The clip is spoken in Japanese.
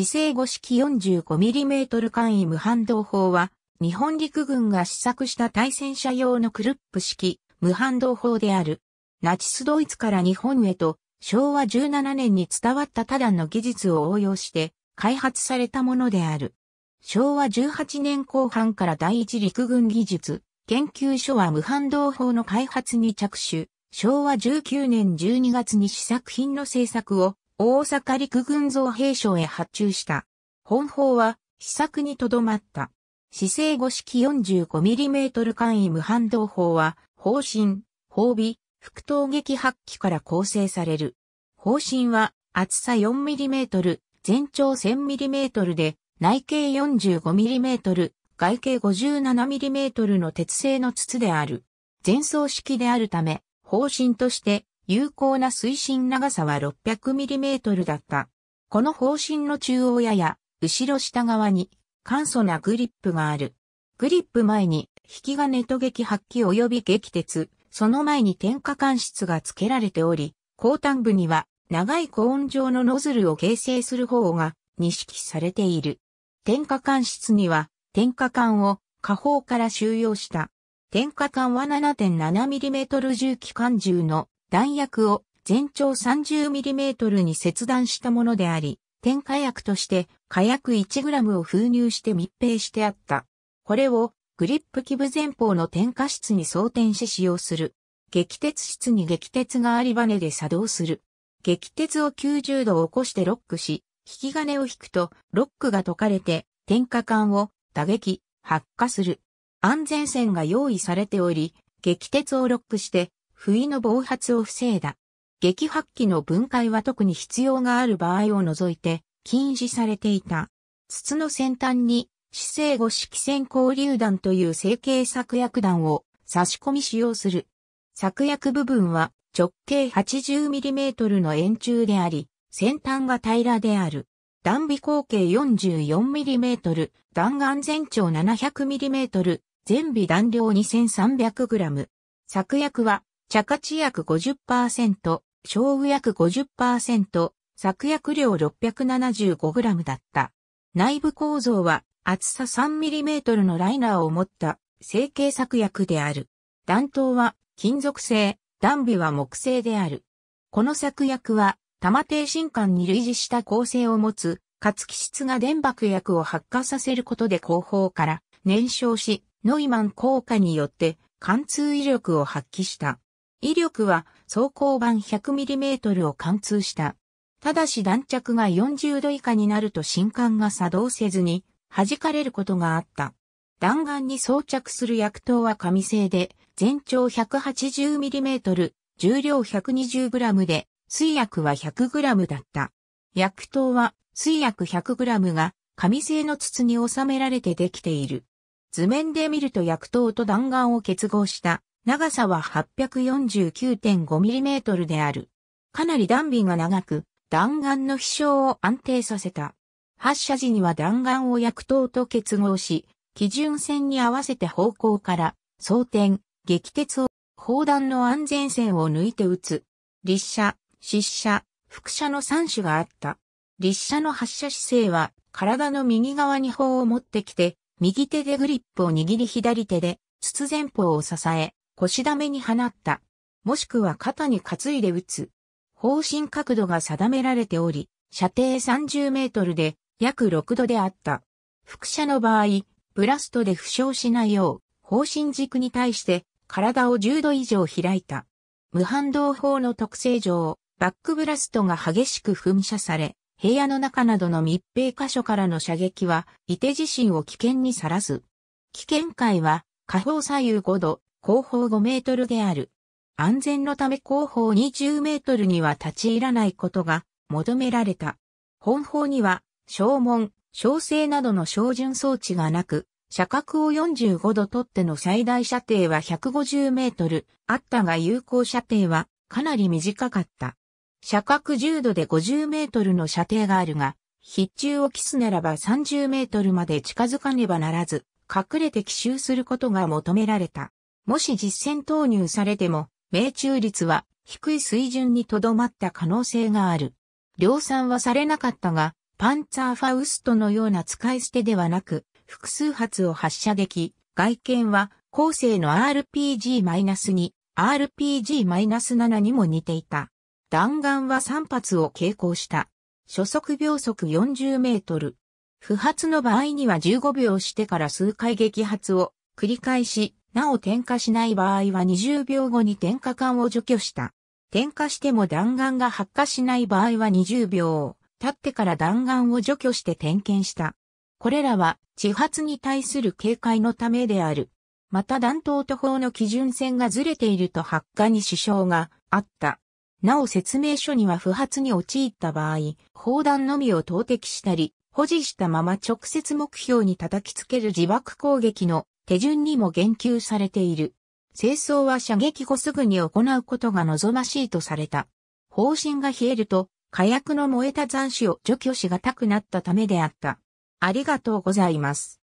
姿勢五式 45mm 簡易無反動砲は、日本陸軍が試作した対戦車用のクルップ式無反動砲である。ナチスドイツから日本へと昭和17年に伝わった多段の技術を応用して開発されたものである。昭和18年後半から第一陸軍技術研究所は無反動砲の開発に着手。昭和19年12月に試作品の制作を大阪陸軍造兵廠へ発注した。本砲は、試作にとどまった。姿勢五式 45mm 簡易無反動砲は、砲身、砲尾、副投撃発揮から構成される。砲身は、厚さ 4mm、全長 1000mm で、内径 45mm、外径 57mm の鉄製の筒である。前奏式であるため、方針として有効な推進長さは 600mm だった。この方針の中央やや、後ろ下側に、簡素なグリップがある。グリップ前に、引き金と撃発揮及び撃鉄、その前に点火管室が付けられており、後端部には、長い高温状のノズルを形成する方が、認識されている。点火管室には、点火管を、下方から収容した。点火管は 7.7mm 重機関銃の弾薬を全長 30mm に切断したものであり、添加薬として火薬 1g を封入して密閉してあった。これをグリップ基部前方の添加室に装填し使用する。激鉄室に激鉄がありバネで作動する。激鉄を90度起こしてロックし、引き金を引くとロックが解かれて添加管を打撃、発火する。安全線が用意されており、激鉄をロックして不意の暴発を防いだ。激発器の分解は特に必要がある場合を除いて禁止されていた。筒の先端に姿勢後式線交流弾という成形作薬弾を差し込み使用する。作薬部分は直径 80mm の円柱であり、先端が平らである。弾尾口径 44mm、弾丸全長 700mm、全尾弾量 2300g。作薬は茶化地約50%、勝負約50%、作薬量 675g だった。内部構造は厚さ 3mm のライナーを持った成形作薬である。弾頭は金属製、弾尾は木製である。この作薬は玉低進管に類似した構成を持つ、活気質が電爆薬を発火させることで後方から燃焼し、ノイマン効果によって貫通威力を発揮した。威力は走行版 100mm を貫通した。ただし弾着が40度以下になると新艦が作動せずに弾かれることがあった。弾丸に装着する薬刀は紙製で全長 180mm、重量 120g で水薬は 100g だった。薬刀は水薬 100g が紙製の筒に収められてできている。図面で見ると薬刀と弾丸を結合した長さは 849.5mm である。かなり弾尾が長く、弾丸の飛翔を安定させた。発射時には弾丸を薬刀と結合し、基準線に合わせて方向から、装填、撃鉄を、砲弾の安全線を抜いて撃つ。立射、失射、副射の3種があった。立射の発射姿勢は、体の右側に砲を持ってきて、右手でグリップを握り左手で、筒前方を支え、腰だめに放った。もしくは肩に担いで撃つ。方針角度が定められており、射程30メートルで約6度であった。副射の場合、ブラストで負傷しないよう、方針軸に対して体を10度以上開いた。無反動砲の特性上、バックブラストが激しく噴射され、部屋の中などの密閉箇所からの射撃は、伊手自身を危険にさらす。危険界は、下方左右5度、後方5メートルである。安全のため後方20メートルには立ち入らないことが求められた。本法には、小門、小正などの照準装置がなく、車格を45度取っての最大射程は150メートルあったが有効射程はかなり短かった。車格10度で50メートルの射程があるが、必中を期すならば30メートルまで近づかねばならず、隠れて奇襲することが求められた。もし実戦投入されても、命中率は低い水準にとどまった可能性がある。量産はされなかったが、パンツァーファウストのような使い捨てではなく、複数発を発射でき、外見は後世の RPG-2、RPG-7 にも似ていた。弾丸は3発を携行した。初速秒速40メートル。不発の場合には15秒してから数回撃発を繰り返し、なお点火しない場合は20秒後に点火管を除去した。点火しても弾丸が発火しない場合は20秒経ってから弾丸を除去して点検した。これらは地発に対する警戒のためである。また弾頭と砲の基準線がずれていると発火に支障があった。なお説明書には不発に陥った場合、砲弾のみを投擲したり、保持したまま直接目標に叩きつける自爆攻撃の手順にも言及されている。清掃は射撃後すぐに行うことが望ましいとされた。方針が冷えると、火薬の燃えた残死を除去しがたくなったためであった。ありがとうございます。